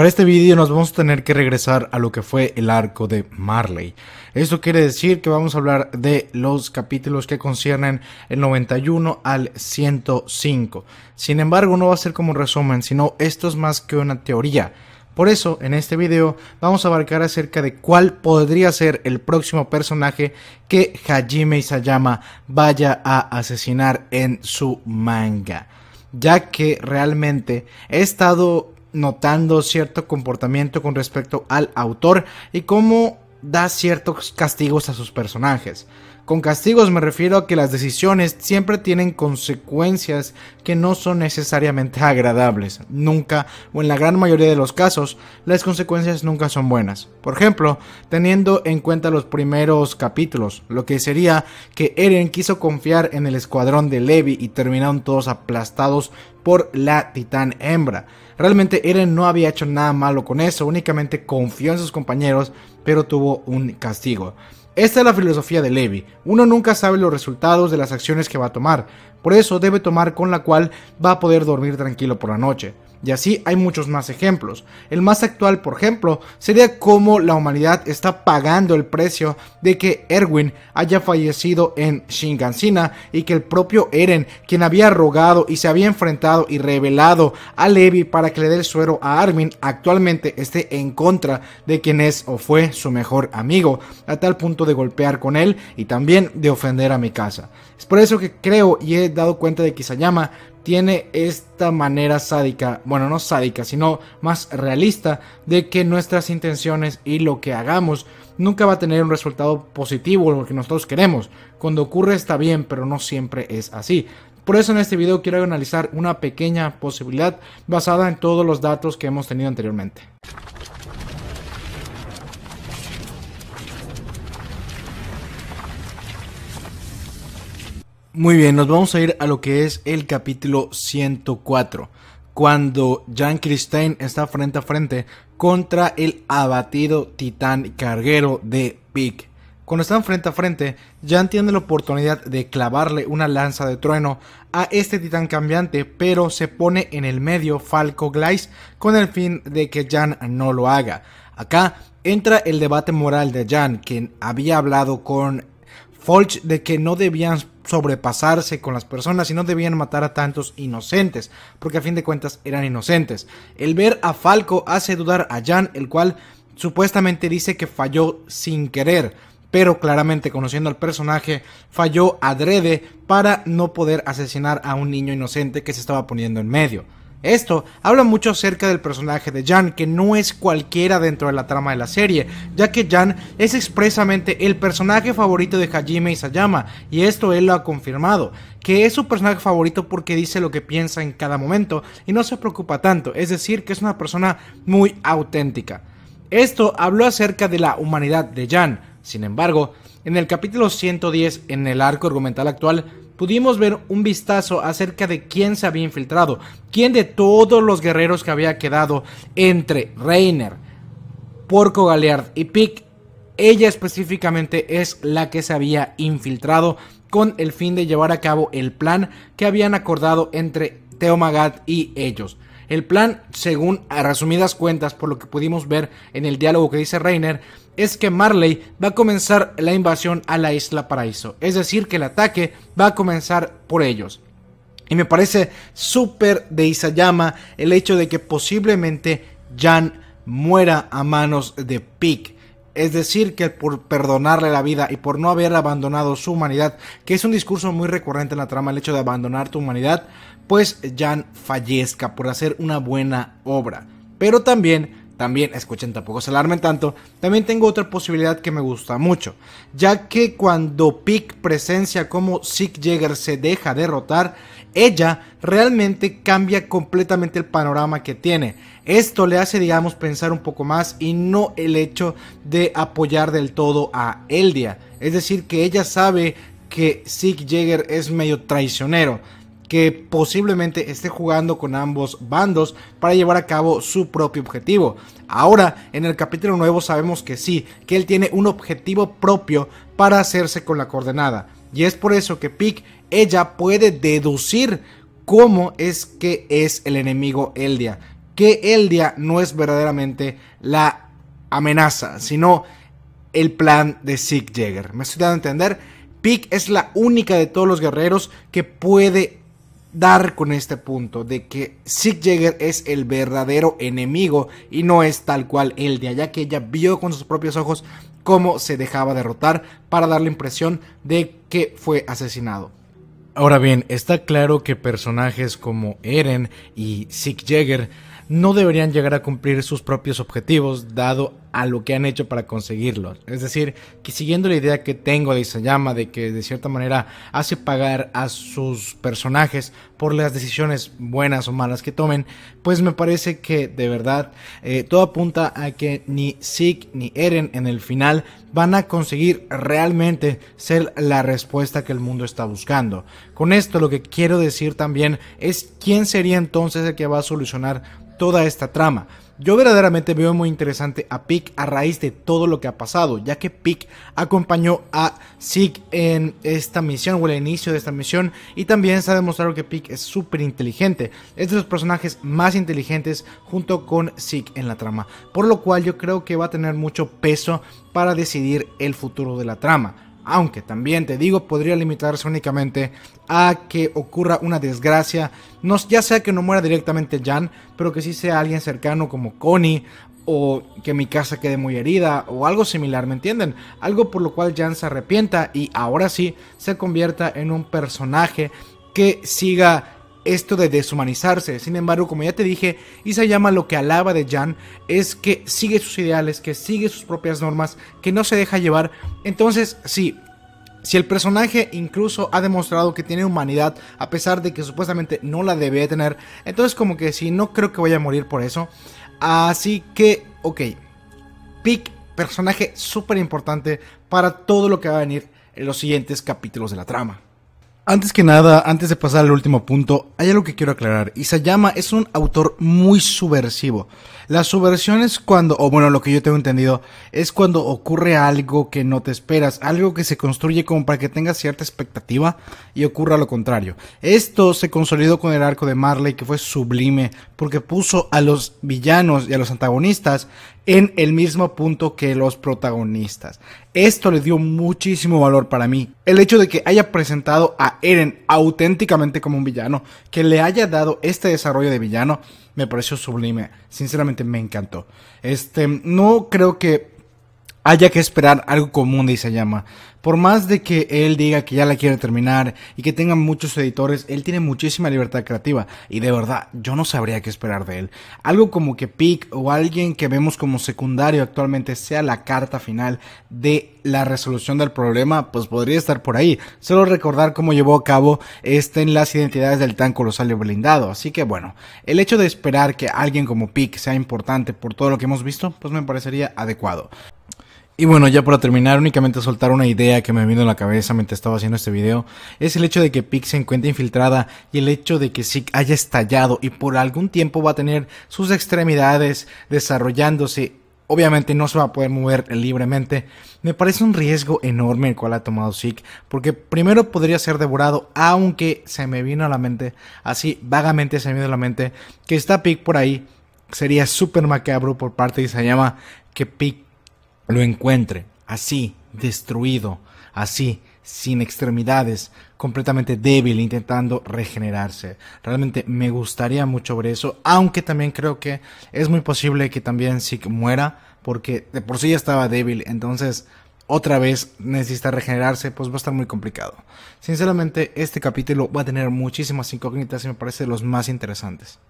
Para este vídeo nos vamos a tener que regresar a lo que fue el arco de Marley. Eso quiere decir que vamos a hablar de los capítulos que conciernen el 91 al 105. Sin embargo, no va a ser como un resumen, sino esto es más que una teoría. Por eso, en este video vamos a abarcar acerca de cuál podría ser el próximo personaje que Hajime Isayama vaya a asesinar en su manga. Ya que realmente he estado notando cierto comportamiento con respecto al autor y cómo da ciertos castigos a sus personajes. Con castigos me refiero a que las decisiones siempre tienen consecuencias que no son necesariamente agradables. Nunca, o en la gran mayoría de los casos, las consecuencias nunca son buenas. Por ejemplo, teniendo en cuenta los primeros capítulos, lo que sería que Eren quiso confiar en el escuadrón de Levi y terminaron todos aplastados por la titán hembra. Realmente Eren no había hecho nada malo con eso, únicamente confió en sus compañeros, pero tuvo un castigo. Esta es la filosofía de Levi. Uno nunca sabe los resultados de las acciones que va a tomar, por eso debe tomar con la cual va a poder dormir tranquilo por la noche. Y así hay muchos más ejemplos. El más actual, por ejemplo, sería cómo la humanidad está pagando el precio de que Erwin haya fallecido en Shingansina y que el propio Eren, quien había rogado y se había enfrentado y revelado a Levi para que le dé el suero a Armin, actualmente esté en contra de quien es o fue su mejor amigo, a tal punto de golpear con él y también de ofender a mi casa. Es por eso que creo y he dado cuenta de que Isayama tiene esta manera sádica, bueno, no sádica, sino más realista, de que nuestras intenciones y lo que hagamos nunca va a tener un resultado positivo, lo que nosotros queremos. Cuando ocurre está bien, pero no siempre es así. Por eso en este video quiero analizar una pequeña posibilidad basada en todos los datos que hemos tenido anteriormente. Muy bien, nos vamos a ir a lo que es el capítulo 104, cuando Jan Christine está frente a frente contra el abatido titán carguero de Pig. Cuando están frente a frente, Jan tiene la oportunidad de clavarle una lanza de trueno a este titán cambiante, pero se pone en el medio Falco Glass con el fin de que Jan no lo haga. Acá entra el debate moral de Jan, quien había hablado con Folch de que no debían sobrepasarse con las personas y no debían matar a tantos inocentes, porque a fin de cuentas eran inocentes. El ver a Falco hace dudar a Jan, el cual supuestamente dice que falló sin querer, pero claramente conociendo al personaje, falló adrede para no poder asesinar a un niño inocente que se estaba poniendo en medio. Esto habla mucho acerca del personaje de Jan, que no es cualquiera dentro de la trama de la serie, ya que Jan es expresamente el personaje favorito de Hajime Isayama, y esto él lo ha confirmado, que es su personaje favorito porque dice lo que piensa en cada momento y no se preocupa tanto, es decir, que es una persona muy auténtica. Esto habló acerca de la humanidad de Jan, sin embargo, en el capítulo 110, en el arco argumental actual, pudimos ver un vistazo acerca de quién se había infiltrado, quién de todos los guerreros que había quedado entre Reiner, Porco Galeard y Pick, ella específicamente es la que se había infiltrado con el fin de llevar a cabo el plan que habían acordado entre Teomagat y ellos. El plan, según a resumidas cuentas, por lo que pudimos ver en el diálogo que dice Reiner, es que Marley va a comenzar la invasión a la isla Paraíso. Es decir, que el ataque va a comenzar por ellos. Y me parece súper de Isayama el hecho de que posiblemente Jan muera a manos de Pig. Es decir, que por perdonarle la vida y por no haber abandonado su humanidad, que es un discurso muy recurrente en la trama, el hecho de abandonar tu humanidad, pues Jan fallezca por hacer una buena obra. Pero también también, escuchen, tampoco se alarmen tanto, también tengo otra posibilidad que me gusta mucho, ya que cuando Pick presencia como Sick Jagger se deja derrotar, ella realmente cambia completamente el panorama que tiene. Esto le hace, digamos, pensar un poco más y no el hecho de apoyar del todo a Eldia. Es decir, que ella sabe que Sig Jagger es medio traicionero, que posiblemente esté jugando con ambos bandos para llevar a cabo su propio objetivo. Ahora, en el capítulo nuevo sabemos que sí, que él tiene un objetivo propio para hacerse con la coordenada. Y es por eso que Pick ella puede deducir cómo es que es el enemigo Eldia. Que Eldia no es verdaderamente la amenaza, sino el plan de Sieg jagger ¿Me estoy dando a entender? Pick es la única de todos los guerreros que puede dar con este punto de que Sieg es el verdadero enemigo y no es tal cual Eldia, ya que ella vio con sus propios ojos cómo se dejaba derrotar para dar la impresión de que fue asesinado. Ahora bien, está claro que personajes como Eren y Sick Jagger no deberían llegar a cumplir sus propios objetivos dado a lo que han hecho para conseguirlo, Es decir, que siguiendo la idea que tengo de Isayama, de que de cierta manera hace pagar a sus personajes por las decisiones buenas o malas que tomen, pues me parece que de verdad eh, todo apunta a que ni Zeke ni Eren en el final van a conseguir realmente ser la respuesta que el mundo está buscando. Con esto lo que quiero decir también es quién sería entonces el que va a solucionar toda esta trama. Yo verdaderamente veo muy interesante a Pick a raíz de todo lo que ha pasado, ya que Pick acompañó a Zeke en esta misión o el inicio de esta misión y también se ha demostrado que Pick es súper inteligente, es de los personajes más inteligentes junto con Zeke en la trama, por lo cual yo creo que va a tener mucho peso para decidir el futuro de la trama. Aunque también te digo, podría limitarse únicamente a que ocurra una desgracia, no, ya sea que no muera directamente Jan, pero que sí sea alguien cercano como Connie o que mi casa quede muy herida o algo similar, ¿me entienden? Algo por lo cual Jan se arrepienta y ahora sí se convierta en un personaje que siga esto de deshumanizarse. Sin embargo, como ya te dije, llama lo que alaba de Jan es que sigue sus ideales, que sigue sus propias normas, que no se deja llevar. Entonces, sí, si el personaje incluso ha demostrado que tiene humanidad, a pesar de que supuestamente no la debe tener, entonces como que sí, no creo que vaya a morir por eso. Así que, ok, Pick, personaje súper importante para todo lo que va a venir en los siguientes capítulos de la trama. Antes que nada, antes de pasar al último punto, hay algo que quiero aclarar. Isayama es un autor muy subversivo. La subversión es cuando, o bueno, lo que yo tengo entendido, es cuando ocurre algo que no te esperas, algo que se construye como para que tengas cierta expectativa y ocurra lo contrario. Esto se consolidó con el arco de Marley, que fue sublime, porque puso a los villanos y a los antagonistas en el mismo punto que los protagonistas. Esto le dio muchísimo valor para mí. El hecho de que haya presentado a Eren auténticamente como un villano, que le haya dado este desarrollo de villano, me pareció sublime. Sinceramente me encantó. Este, no creo que haya que esperar algo común de Isayama por más de que él diga que ya la quiere terminar y que tenga muchos editores, él tiene muchísima libertad creativa y de verdad yo no sabría qué esperar de él. Algo como que Pick o alguien que vemos como secundario actualmente sea la carta final de la resolución del problema, pues podría estar por ahí. Solo recordar cómo llevó a cabo este en las identidades del tan colosal blindado. Así que bueno, el hecho de esperar que alguien como Pick sea importante por todo lo que hemos visto, pues me parecería adecuado. Y bueno, ya para terminar, únicamente soltar una idea que me vino a la cabeza mientras estaba haciendo este video, es el hecho de que Pig se encuentra infiltrada y el hecho de que Zeke haya estallado y por algún tiempo va a tener sus extremidades desarrollándose obviamente no se va a poder mover libremente. Me parece un riesgo enorme el cual ha tomado Zeke, porque primero podría ser devorado, aunque se me vino a la mente, así vagamente se me vino a la mente, que está Pig por ahí. Sería súper macabro por parte de llama que Pig lo encuentre así, destruido, así, sin extremidades, completamente débil, intentando regenerarse. Realmente me gustaría mucho ver eso, aunque también creo que es muy posible que también Zeke muera, porque de por sí ya estaba débil, entonces otra vez necesita regenerarse, pues va a estar muy complicado. Sinceramente, este capítulo va a tener muchísimas incógnitas y me parece de los más interesantes.